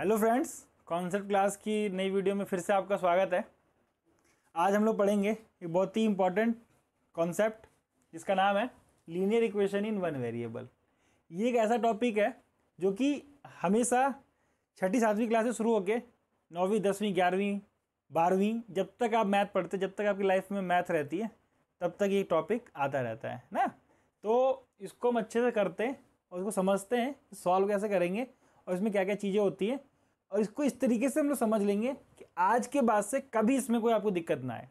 hello friends concept class की नई video में फिर से आपका स्वागत है आज हम लोग पढ़ेंगे एक बहुत ही इम्पॉर्टेंट कॉन्सेप्ट जिसका नाम है linear equation in one variable ये एक ऐसा टॉपिक है जो कि हमेशा छठी सातवीं क्लास से शुरू होकर नौवीं दसवीं ग्यारहवीं बारहवीं जब तक आप मैथ पढ़ते जब तक आपकी लाइफ में मैथ रहती है तब तक ये टॉपिक आता रहता है ना तो इसको हम अच्छे से करते हैं और उसको समझते हैं सॉल्व कैसे करेंगे और इसमें क्या क्या चीज़ें होती हैं और इसको इस तरीके से हम लोग समझ लेंगे कि आज के बाद से कभी इसमें कोई आपको दिक्कत ना आए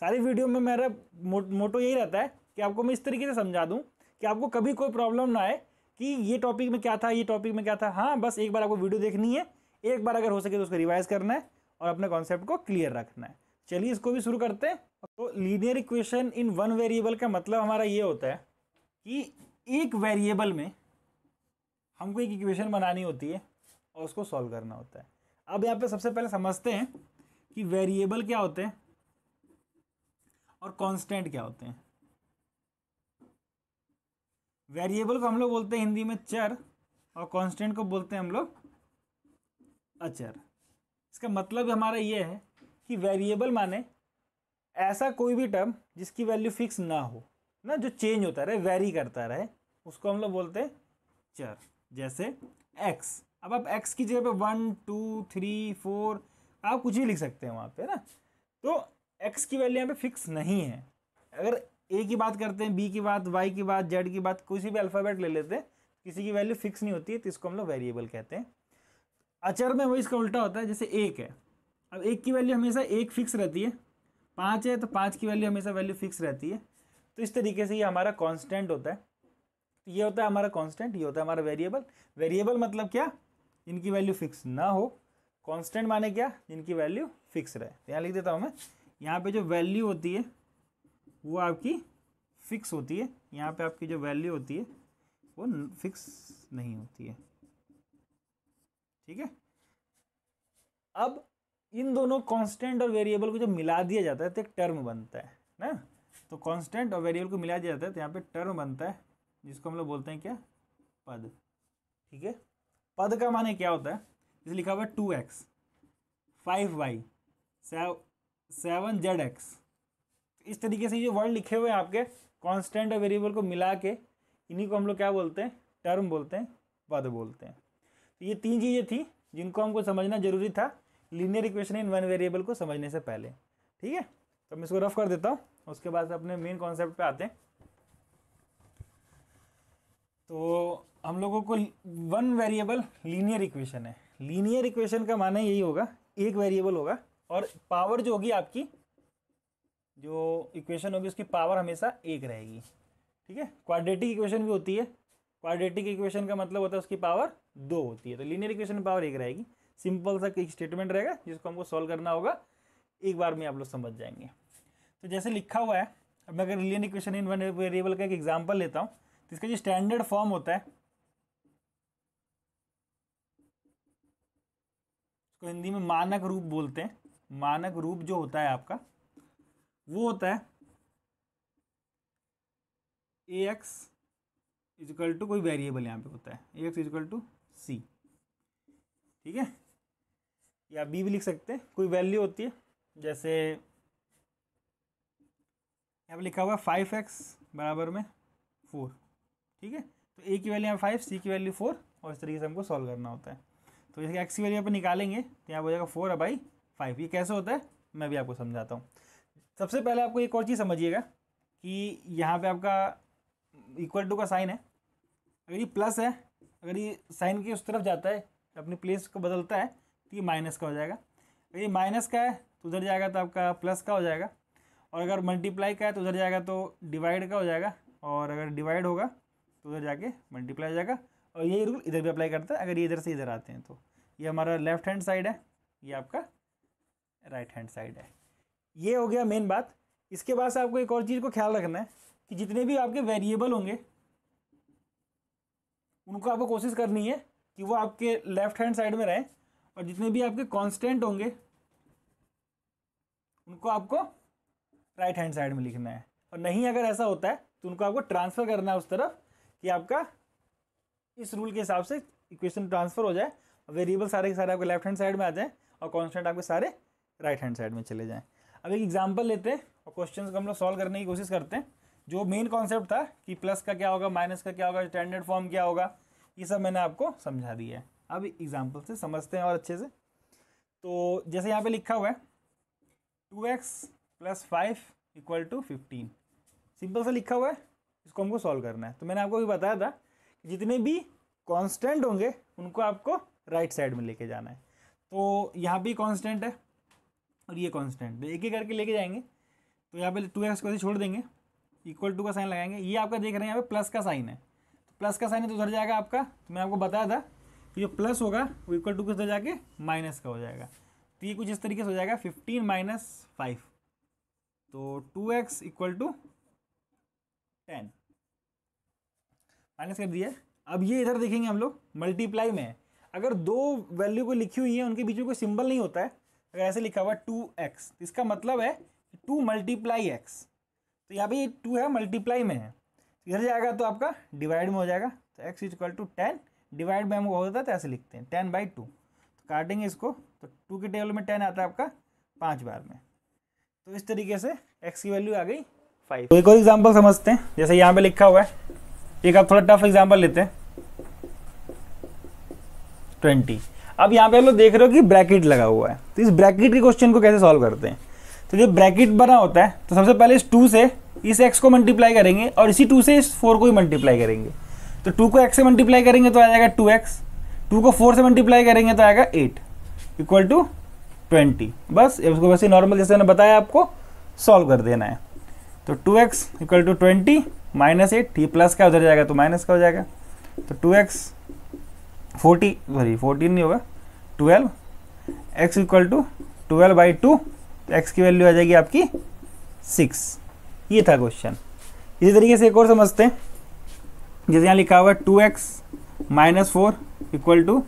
सारी वीडियो में मेरा मो, मोटो यही रहता है कि आपको मैं इस तरीके से समझा दूँ कि आपको कभी कोई प्रॉब्लम ना आए कि ये टॉपिक में क्या था ये टॉपिक में क्या था हाँ बस एक बार आपको वीडियो देखनी है एक बार अगर हो सके तो उसको रिवाइज़ करना है और अपने कॉन्सेप्ट को क्लियर रखना है चलिए इसको भी शुरू करते हैं तो linear equation in one variable का मतलब हमारा ये होता है कि एक वेरिएबल में हमको एक इक्वेशन बनानी होती है और उसको सॉल्व करना होता है अब यहाँ पे सबसे पहले समझते हैं कि वेरिएबल क्या होते हैं और कांस्टेंट क्या होते हैं वेरिएबल को हम लोग बोलते हैं हिंदी में चर और कांस्टेंट को बोलते हैं हम लोग अचर इसका मतलब हमारा ये है कि वेरिएबल माने ऐसा कोई भी टर्म जिसकी वैल्यू फिक्स ना हो ना जो चेंज होता रहे वेरी करता रहे उसको हम लोग बोलते हैं चर जैसे एक्स अब आप एक्स की जगह पे वन टू थ्री फोर आप कुछ भी लिख सकते हैं वहाँ पे ना तो एक्स की वैल्यू यहाँ पे फिक्स नहीं है अगर ए की बात करते हैं बी की बात वाई की बात जेड की बात किसी भी अल्फ़ाबेट ले लेते हैं किसी की वैल्यू फिक्स नहीं होती है तो इसको हम लोग वेरिएबल कहते हैं अचर में वही इसका उल्टा होता है जैसे एक है अब एक की वैल्यू हमेशा एक फिक्स रहती है पाँच है तो पाँच की वैल्यू हमेशा वैल्यू फिक्स रहती है तो इस तरीके से ये हमारा कॉन्स्टेंट होता है तो ये होता है हमारा कॉन्स्टेंट ये होता है हमारा वेरिएबल वेरिएबल मतलब क्या जिनकी वैल्यू फिक्स ना हो कांस्टेंट माने क्या जिनकी वैल्यू फिक्स रहे तो यहाँ लिख देता हूँ मैं यहाँ पे जो वैल्यू होती है वो आपकी फिक्स होती है यहाँ पे आपकी जो वैल्यू होती है वो फिक्स नहीं होती है ठीक है अब इन दोनों कांस्टेंट और वेरिएबल को जब मिला दिया जाता है तो एक टर्म बनता है ना तो कांस्टेंट और वेरिएबल को मिला दिया जाता है तो यहाँ पे टर्म बनता है जिसको हम लोग बोलते हैं क्या पद ठीक है पद का माने क्या होता है जैसे लिखा हुआ है two x five y seven z x इस तरीके से ये वर्ड लिखे हुए हैं आपके कांस्टेंट और वेरिएबल को मिला के इन्हीं को हम लोग क्या बोलते हैं टर्म बोलते हैं पद बोलते हैं तो ये तीन चीज़ें थी जिनको हमको समझना जरूरी था linear equation in one variable को समझने से पहले ठीक है तो मैं इसको रफ कर देता हूँ उसके बाद अपने मेन कॉन्सेप्ट पे आते हैं तो हम लोगों को वन वेरिएबल लीनियर इक्वेशन है लीनियर इक्वेशन का माना यही होगा एक वेरिएबल होगा और पावर जो होगी आपकी जो इक्वेशन होगी उसकी पावर हमेशा एक रहेगी ठीक है क्वाड्रेटिक इक्वेशन भी होती है क्वाड्रेटिक इक्वेशन का मतलब होता है उसकी पावर दो होती है तो लीनियर इक्वेशन पावर एक रहेगी सिंपल सा एक स्टेटमेंट रहेगा जिसको हमको सॉल्व करना होगा एक बार में आप लोग समझ जाएंगे तो जैसे लिखा हुआ है अब मैं अगर linear equation in one variable का एक एग्जाम्पल लेता हूँ तो इसका जो स्टैंडर्ड फॉर्म होता है इसको हिंदी में मानक रूप बोलते हैं मानक रूप जो होता है आपका वो होता है ए एक्स इजिकल टू कोई वेरिएबल यहाँ पे होता है a x equal to c ठीक है या बी भी लिख सकते हैं कोई वैल्यू होती है जैसे यहाँ पर लिखा हुआ है फाइव एक्स बराबर में फोर ठीक है तो ए की वैल्यू यहाँ फाइव सी की वैल्यू फोर और इस तरीके से हमको सॉल्व करना होता है तो जैसे एक्स की वैल्यू पर निकालेंगे तो यहाँ हो जाएगा फोर अबाई बाई फाइव ये कैसे होता है मैं भी आपको समझाता हूँ सबसे पहले आपको एक और चीज़ समझिएगा कि यहाँ पे आपका इक्वल टू का साइन है अगर ये प्लस है अगर ये साइन की उस तरफ जाता है अपनी प्लेस को बदलता है तो ये माइनस का हो जाएगा अगर ये माइनस का है तो उधर जाएगा तो आपका प्लस का हो जाएगा और अगर मल्टीप्लाई का है तो उधर जाएगा तो डिवाइड का हो जाएगा और अगर डिवाइड होगा तो उधर जाके मल्टीप्लाई हो जाएगा और यही रूल इधर भी अप्लाई करता है अगर ये इधर से इधर आते हैं तो ये हमारा लेफ्ट हैंड साइड है ये आपका राइट हैंड साइड है ये हो गया मेन बात इसके बाद से आपको एक और चीज़ को ख्याल रखना है कि जितने भी आपके वेरिएबल होंगे उनको आपको कोशिश करनी है कि वो आपके लेफ्ट हैंड साइड में रहें और जितने भी आपके कांस्टेंट होंगे उनको आपको राइट हैंड साइड में लिखना है और नहीं अगर ऐसा होता है तो उनको आपको ट्रांसफ़र करना है उस तरफ कि आपका इस रूल के हिसाब से इक्वेशन ट्रांसफर हो जाए वेरिएबल सारे के सारे आपके लेफ्ट हैंड साइड में आ जाएँ और कॉन्स्टेंट आपके सारे राइट हैंड साइड में चले जाएँ अब एक एग्जाम्पल लेते हैं और क्वेश्चन को हम लोग सॉल्व करने की कोशिश करते हैं जो मेन कॉन्सेप्ट था कि प्लस का क्या होगा माइनस का क्या होगा स्टैंडर्ड फॉर्म क्या होगा ये सब मैंने आपको समझा दिया है अब एग्जाम्पल से समझते हैं और अच्छे से तो जैसे यहाँ पे लिखा हुआ है two x plus five equal to fifteen simple सा लिखा हुआ है इसको हमको सॉल्व करना है तो मैंने आपको भी बताया था जितने भी कांस्टेंट होंगे उनको आपको राइट साइड में लेके जाना है तो यहाँ भी कांस्टेंट है और ये कांस्टेंट एक ही करके लेके जाएंगे तो यहाँ पे टू एक्स को छोड़ देंगे इक्वल टू का साइन लगाएंगे ये आपका देख रहे हैं यहाँ पे प्लस का साइन है तो प्लस का साइन है तो उधर जाएगा आपका तो मैं आपको बताया था कि जो प्लस होगा वो इक्वल टू के उधर जाके माइनस का हो जाएगा तो ये कुछ इस तरीके से हो जाएगा फिफ्टीन माइनस फाइव तो two x equal to ten minus कर दिया अब ये इधर देखेंगे हम लोग मल्टीप्लाई में अगर दो वैल्यू को लिखी हुई है उनके बीच में कोई सिंबल नहीं होता है अगर ऐसे लिखा हुआ टू एक्स तो इसका मतलब है टू मल्टीप्लाई एक्स तो यहाँ पे ये टू है मल्टीप्लाई में है इधर जाएगा तो आपका डिवाइड में हो जाएगा तो x is equal to ten divide में हम हो जाता है तो ऐसे लिखते हैं टेन बाई टू तो काटेंगे इसको तो टू के टेबल में टेन आता है आपका पाँच बार में तो इस तरीके से एक्स की वैल्यू आ गई फाइव तो एक और एग्जाम्पल समझते हैं जैसे यहाँ पर लिखा हुआ है एक आप थोड़ा टफ एग्जाम्पल लेते हैं ट्वेंटी अब यहाँ पे हम लोग देख रहे हो कि ब्रैकेट लगा हुआ है तो इस ब्रैकेट के क्वेश्चन को कैसे सॉल्व करते हैं तो जब ब्रैकेट बना होता है तो सबसे पहले इस टू से इस एक्स को मल्टीप्लाई करेंगे और इसी टू से इस फोर को ही मल्टीप्लाई करेंगे तो टू को एक्स से मल्टीप्लाई करेंगे तो आ जाएगा टू एक्स टू को फोर से मल्टीप्लाई करेंगे तो आएगा एट इक्वल टू ट्वेंटी बस उसको वैसे नॉर्मल जैसे मैंने बताया आपको सॉल्व कर देना है तो two x equal to twenty minus eight ठीक प्लस का उधर जाएगा तो माइनस का हो जाएगा तो two x forty sorry fourteen नहीं होगा twelve x equal to twelve by two तो एक्स की वैल्यू आ जाएगी आपकी सिक्स ये था क्वेश्चन इसी तरीके से एक और समझते हैं जैसे यहाँ लिखा हुआ है two x minus four equal to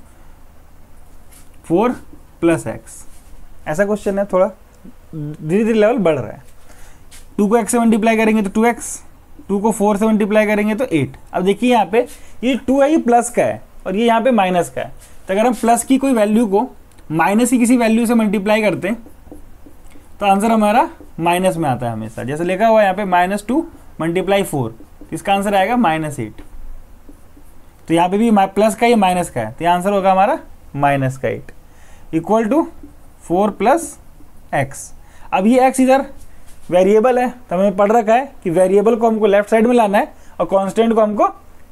four plus x ऐसा क्वेश्चन है थोड़ा धीरे धीरे लेवल बढ़ रहा है टू को एक्स से मल्टीप्लाई करेंगे तो टू एक्स टू को फोर से मल्टीप्लाई करेंगे तो एट अब देखिए यहाँ पे ये टू है ये प्लस का है और ये यहाँ पे माइनस का है तो अगर हम प्लस की कोई वैल्यू को माइनस की किसी वैल्यू से मल्टीप्लाई करते हैं तो आंसर हमारा माइनस में आता है हमेशा जैसे लिखा हुआ है यहाँ पे माइनस टू मल्टीप्लाई फोर इसका आंसर आएगा माइनस एट तो यहाँ पे भी प्लस का ही माइनस का है तो आंसर होगा हमारा माइनस का eight equal to four plus x अब ये एक्स इधर वेरिएबल है तो हमें पढ़ रखा है कि वेरिएबल को हमको लेफ्ट साइड में लाना है और कॉन्स्टेंट को हमको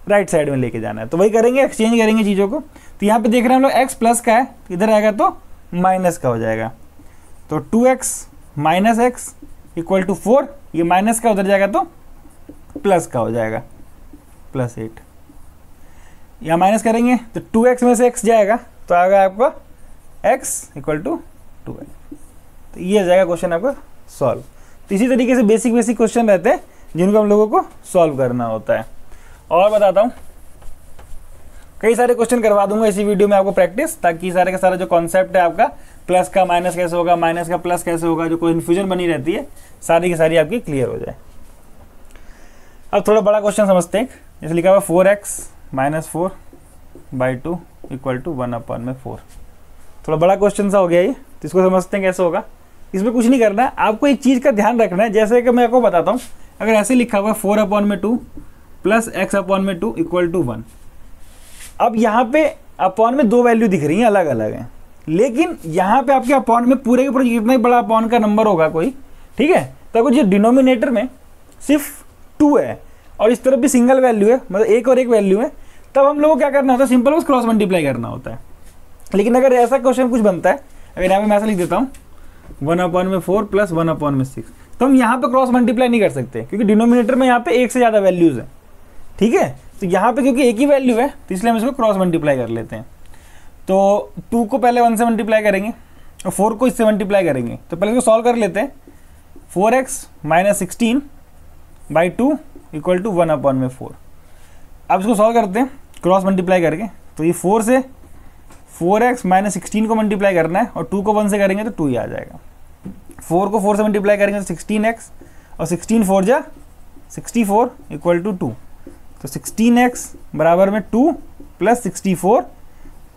राइट साइड में लेके जाना है तो वही करेंगे एक्सचेंज करेंगे चीज़ों को तो यहाँ पे देख रहे हैं हम लोग एक्स प्लस का है इधर आएगा तो माइनस का हो जाएगा तो two x minus x equal to four ये माइनस का उधर जाएगा तो प्लस का हो जाएगा प्लस एट या माइनस करेंगे तो टू एक्स में से एक्स जाएगा तो आएगा आपका x equal to two x तो ये जाएगा क्वेश्चन आपका सॉल्व तो इसी तरीके से बेसिक बेसिक क्वेश्चन रहते हैं जिनको हम लोगों को सॉल्व करना होता है और बताता हूँ कई सारे क्वेश्चन करवा दूंगा इसी वीडियो में आपको प्रैक्टिस ताकि सारे का सारा जो कॉन्सेप्ट है आपका प्लस का माइनस कैसे होगा माइनस का प्लस कैसे होगा जो कन्फ्यूजन बनी रहती है सारी की सारी आपकी क्लियर हो जाए अब थोड़ा बड़ा क्वेश्चन समझते हैं जैसे लिखा हुआ four x minus four by two equal to one upon में फोर थोड़ा बड़ा क्वेश्चन सा हो गया ये तो इसको समझते हैं कैसे होगा इसमें कुछ नहीं करना है आपको एक चीज़ का ध्यान रखना है जैसे कि मैं आपको बताता हूँ अगर ऐसे लिखा हुआ है फोर अपॉन में टू प्लस एक्स अपॉन में टू इक्वल टू वन अब यहाँ पे अपॉन में दो वैल्यू दिख रही हैं अलग अलग हैं लेकिन यहाँ पे आपके अपॉन में पूरे के पूरे इतना ही बड़ा अपॉन का नंबर होगा कोई ठीक है तो जो डिनोमिनेटर में सिर्फ टू है और इस तरफ भी सिंगल वैल्यू है मतलब एक और एक वैल्यू है तब हम लोग को क्या करना होता है सिंपल बस क्रॉस मल्टीप्लाई करना होता है लेकिन अगर ऐसा क्वेश्चन कुछ बनता है अगर यहाँ पर मैं ऐसा लिख देता हूँ वन अपॉन में फोर प्लस वन अपॉन में सिक्स तो हम यहाँ पे क्रॉस मल्टीप्लाई नहीं कर सकते क्योंकि डिनोमिनेटर में यहाँ पे एक से ज़्यादा वैल्यूज़ है ठीक है तो यहाँ पे क्योंकि एक ही वैल्यू है तो इसलिए हम इसको क्रॉस मल्टीप्लाई कर लेते हैं तो टू को पहले वन से मल्टीप्लाई करेंगे और फोर को इससे मल्टीप्लाई करेंगे तो पहले इसको सॉल्व कर लेते हैं four x minus sixteen by two equal to one upon में फोर अब इसको सॉल्व करते हैं क्रॉस मल्टीप्लाई करके तो ये फोर से फोर एक्स माइनस सिक्सटीन को मल्टीप्लाई करना है और टू को वन से करेंगे तो टू ही आ जाएगा फोर को फोर से मल्टीप्लाई करेंगे तो सिक्सटीन एक्स और सिक्सटीन फोर जा sixty four equal to two तो सिक्सटीन एक्स बराबर में टू प्लस सिक्सटी फोर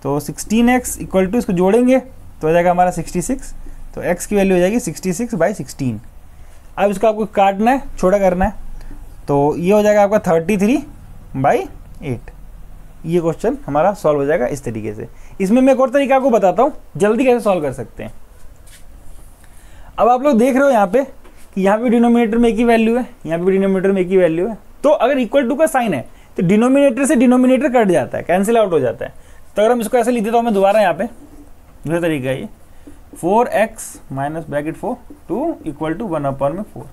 तो सिक्सटीन एक्स इक्वल टू इसको जोड़ेंगे तो हो जाएगा हमारा सिक्सटी सिक्स तो एक्स की वैल्यू हो जाएगी सिक्सटी सिक्स बाई सिक्सटीन अब इसको आपको काटना है छोटा करना है तो ये हो जाएगा आपका थर्टी थ्री बाई एट ये क्वेश्चन हमारा सॉल्व हो जाएगा इस तरीके से इसमें मैं एक और तरीका आपको बताता हूँ जल्दी कैसे सॉल्व कर सकते हैं अब आप लोग देख रहे हो यहाँ पे कि यहाँ पे डिनोमिनेटर में एक ही वैल्यू है यहाँ पे भी डिनोमिनेटर में एक ही वैल्यू है तो अगर इक्वल टू का साइन है तो डिनोमिनेटर से डिनोमिनेटर कट जाता है कैंसिल आउट हो जाता है तो अगर हम इसको ऐसे लिख देता हूँ मैं तो दोबारा यहाँ पे दूसरा तरीका ये four x minus bracket four two equal to one upon में फोर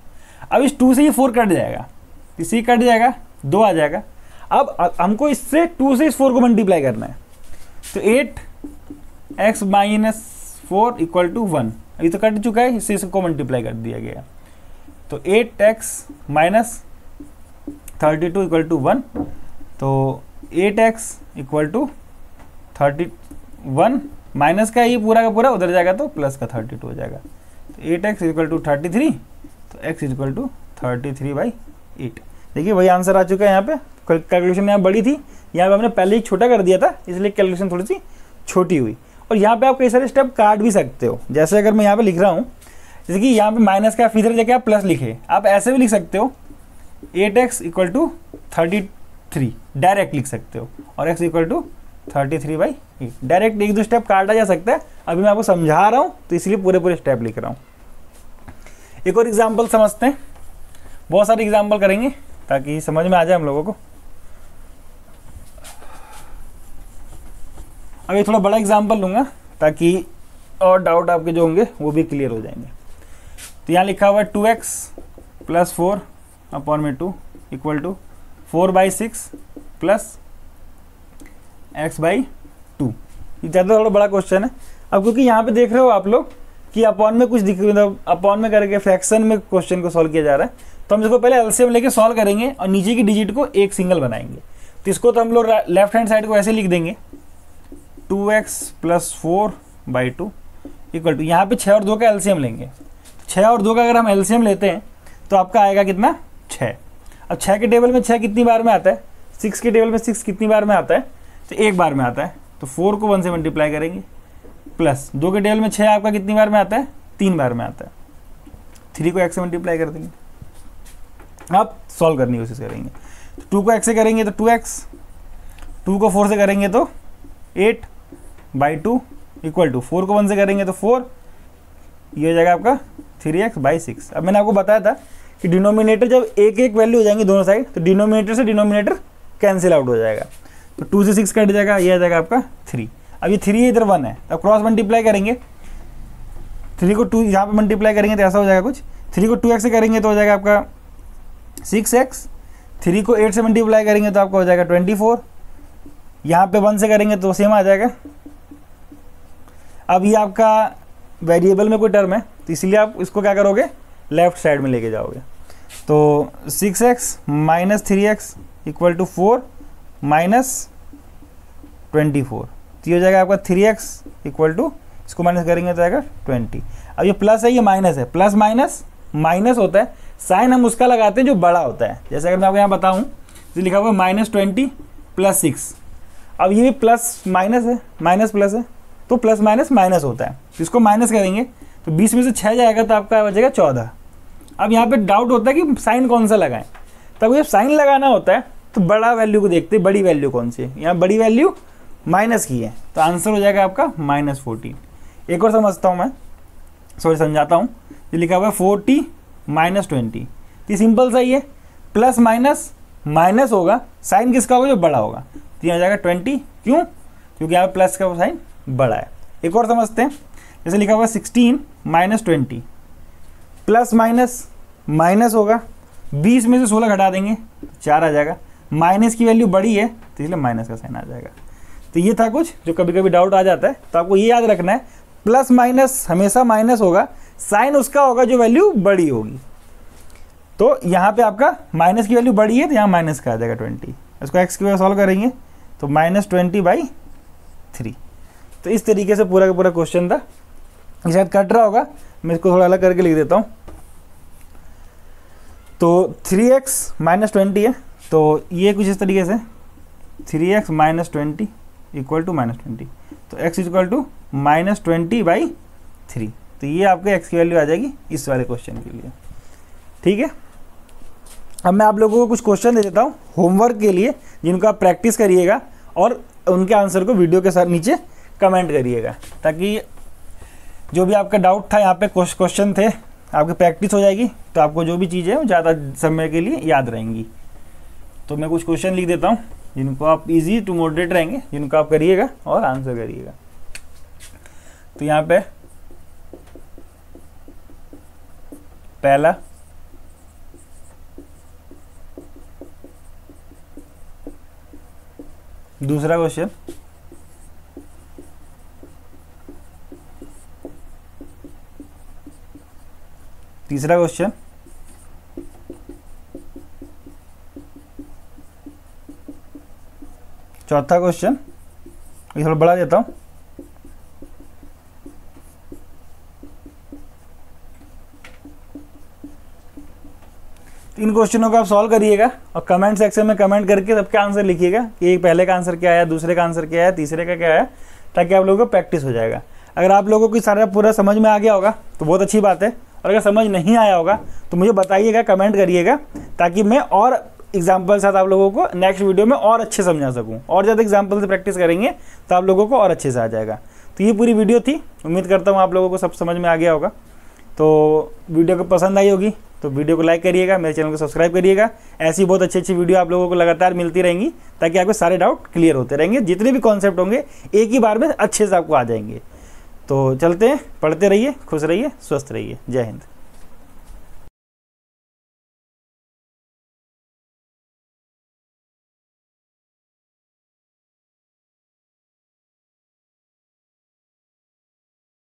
अब इस टू से ये फोर कट जाएगा इसी कट जाएगा दो आ जाएगा अब हमको इससे टू से इस फोर को मल्टीप्लाई करना है तो eight x minus four equal to one अभी तो कट चुका है इसे इसको मल्टीप्लाई कर दिया गया तो eight x minus thirty two equal to one तो eight x equal to thirty one minus का ये पूरा का पूरा उधर जाएगा तो प्लस का थर्टी टू हो जाएगा तो eight x equal to thirty three तो x equal to thirty three by eight देखिए वही आंसर आ चुका है यहाँ पे कैलकुलेशन यहाँ बड़ी थी यहाँ पे हमने पहले ही छोटा कर दिया था इसलिए कैलकुलेशन थोड़ी सी छोटी हुई और यहाँ पे आप कई सारे स्टेप काट भी सकते हो जैसे अगर मैं यहाँ पे लिख रहा हूँ जैसे कि यहाँ पे माइनस का आप इधर जाके आप प्लस लिखे आप ऐसे भी लिख सकते हो eight x equal to thirty three direct लिख सकते हो और x equal to thirty three by eight direct एक दो स्टेप काटा जा सकता है अभी मैं आपको समझा रहा हूँ तो इसलिए पूरे पूरे स्टेप लिख रहा हूँ एक और एग्जाम्पल समझते हैं बहुत सारे एग्जाम्पल करेंगे ताकि समझ में आ जाए हम लोगों को अब थोड़ा बड़ा एग्जाम्पल लूंगा ताकि और डाउट आपके जो होंगे वो भी क्लियर हो जाएंगे तो यहाँ लिखा हुआ है two x plus four upon में two equal to four by six plus x by two ये ज़्यादा थोड़ा बड़ा क्वेश्चन है अब क्योंकि यहाँ पे देख रहे हो आप लोग कि अपॉन में कुछ दिख मतलब अपॉन में करके फ्रैक्शन में क्वेश्चन को सॉल्व किया जा रहा है तो हम इसको पहले एलसीएम लेके सॉल्व करेंगे और नीचे की डिजिट को एक सिंगल बनाएंगे तो इसको तो हम लोग लेफ्ट हैंड साइड को ऐसे लिख देंगे two x plus four by two equal to यहाँ पर छः और दो का एलसीएम लेंगे छः और दो का अगर हम एलसीएम लेते हैं तो आपका आएगा कितना छः अब छः के टेबल में छः कितनी बार में आता है सिक्स के टेबल में सिक्स कितनी बार में आता है तो एक बार में आता है तो फोर को वन से मल्टीप्लाई करेंगे प्लस दो के टेबल में छः आपका कितनी बार में आता है तीन बार में आता है थ्री को एक से मल्टीप्लाई कर देंगे आप सॉल्व करने की कोशिश करेंगे तो टू को एक्स से करेंगे तो टू एक्स टू को फोर से करेंगे तो eight by two equal to four को वन से करेंगे तो फोर ये हो जाएगा आपका थ्री एक्स बाई सिक्स अब मैंने आपको बताया था कि डिनोमिनेटर जब एक एक वैल्यू हो जाएंगी दोनों साइड तो डिनोमिनेटर से डिनोमिनेटर कैंसिल आउट हो जाएगा तो टू से सिक्स कट जाएगा ये आ जाएगा आपका थ्री अब ये थ्री इधर वन है तो अब क्रॉस मल्टीप्लाई करेंगे थ्री को टू यहाँ पर मल्टीप्लाई करेंगे तो ऐसा हो जाएगा कुछ थ्री को टू एक्स से करेंगे तो हो जाएगा आपका सिक्स एक्स थ्री को एट से मल्टीप्लाई करेंगे तो आपका हो जाएगा ट्वेंटी फोर यहाँ पे वन से करेंगे तो सेम आ जाएगा अब ये आपका वेरिएबल में कोई टर्म है तो इसलिए आप इसको क्या करोगे लेफ्ट साइड में लेके जाओगे तो six x minus three x equal to four minus twenty four तो ये हो जाएगा आपका थ्री एक्स इक्वल टू इसको माइनस करेंगे तो आएगा ट्वेंटी अब ये प्लस है ये माइनस है प्लस माइनस माइनस होता है साइन हम उसका लगाते हैं जो बड़ा होता है जैसे अगर मैं आपको यहाँ बताऊँ तो लिखा हुआ है माइनस ट्वेंटी प्लस सिक्स अब ये भी प्लस माइनस है माइनस प्लस है तो प्लस माइनस माइनस होता है तो इसको माइनस करेंगे तो बीस में से छः जाएगा तो आपका बचेगा चौदह अब यहाँ पर डाउट होता है कि साइन कौन सा लगाएं तब जब साइन लगाना होता है तो बड़ा वैल्यू को देखते हैं बड़ी वैल्यू कौन सी है यहाँ बड़ी वैल्यू माइनस की है तो आंसर हो जाएगा आपका माइनस फोर्टीन एक और समझता हूँ मैं सॉरी समझाता हूँ ये लिखा हुआ है फोर्टी माइनस ट्वेंटी तो ये सिंपल सा ही है प्लस माइनस माइनस होगा साइन किसका होगा जो बड़ा होगा तो ये आ जाएगा ट्वेंटी क्यों क्योंकि यहाँ पर प्लस का साइन बड़ा है एक और समझते हैं जैसे लिखा हुआ sixteen minus twenty plus minus minus होगा बीस में से सोलह घटा देंगे चार आ जाएगा माइनस की वैल्यू बड़ी है तो इसलिए माइनस का साइन आ जाएगा तो ये था कुछ जो कभी कभी डाउट आ जाता है तो आपको ये याद रखना है प्लस माइनस हमेशा माइनस होगा साइन उसका होगा जो वैल्यू बड़ी होगी तो यहाँ पे आपका माइनस की वैल्यू बड़ी है तो यहाँ माइनस का आ जाएगा ट्वेंटी इसको एक्स की वैल्यू सॉल्व करेंगे तो माइनस ट्वेंटी बाई थ्री तो इस तरीके से पूरा का पूरा क्वेश्चन था ये शायद कट रहा होगा मैं इसको थोड़ा अलग करके लिख देता हूँ तो थ्री एक्स माइनस ट्वेंटी है तो ये कुछ इस तरीके से three x minus twenty equal to minus twenty तो x equal to minus twenty by three तो ये आपके एक्स की वैल्यू आ जाएगी इस वाले क्वेश्चन के लिए ठीक है अब मैं आप लोगों को कुछ क्वेश्चन दे देता हूँ होमवर्क के लिए जिनका आप प्रैक्टिस करिएगा और उनके आंसर को वीडियो के साथ नीचे कमेंट करिएगा ताकि जो भी आपका डाउट था यहाँ पे क्वेश्चन थे आपकी प्रैक्टिस हो जाएगी तो आपको जो भी चीज़ें ज़्यादा समय के लिए याद रहेंगी तो मैं कुछ क्वेश्चन लिख देता हूँ जिनको आप इजी टू मोडरेट रहेंगे जिनको आप करिएगा और आंसर करिएगा तो यहाँ पे पहला दूसरा क्वेश्चन तीसरा क्वेश्चन चौथा क्वेश्चन ये थोड़ा बड़ा देता हूँ तीन क्वेश्चनों को आप सॉल्व करिएगा और कमेंट सेक्शन में कमेंट करके सबके आंसर लिखिएगा कि पहले का आंसर क्या आया दूसरे का आंसर क्या आया तीसरे का क्या आया ताकि आप लोगों को प्रैक्टिस हो जाएगा अगर आप लोगों को सारा पूरा समझ में आ गया होगा तो बहुत अच्छी बात है और अगर समझ नहीं आया होगा तो मुझे बताइएगा कमेंट करिएगा ताकि मैं और एग्जाम्पल साथ आप लोगों को नेक्स्ट वीडियो में और अच्छे समझा सकूँ और ज़्यादा एग्जाम्पल से प्रैक्टिस करेंगे तो आप लोगों को और अच्छे से आ जाएगा तो ये पूरी वीडियो थी उम्मीद करता हूँ आप लोगों को सब समझ में आ गया होगा तो वीडियो को पसंद आई होगी तो वीडियो को लाइक करिएगा मेरे चैनल को सब्सक्राइब करिएगा ऐसी बहुत अच्छी अच्छी वीडियो आप लोगों को लगातार मिलती रहेंगी ताकि आपके सारे डाउट क्लियर होते रहेंगे जितने भी कॉन्सेप्ट होंगे एक ही बार में अच्छे से आपको आ जाएंगे तो चलते हैं पढ़ते रहिए खुश रहिए स्वस्थ रहिए जय हिंद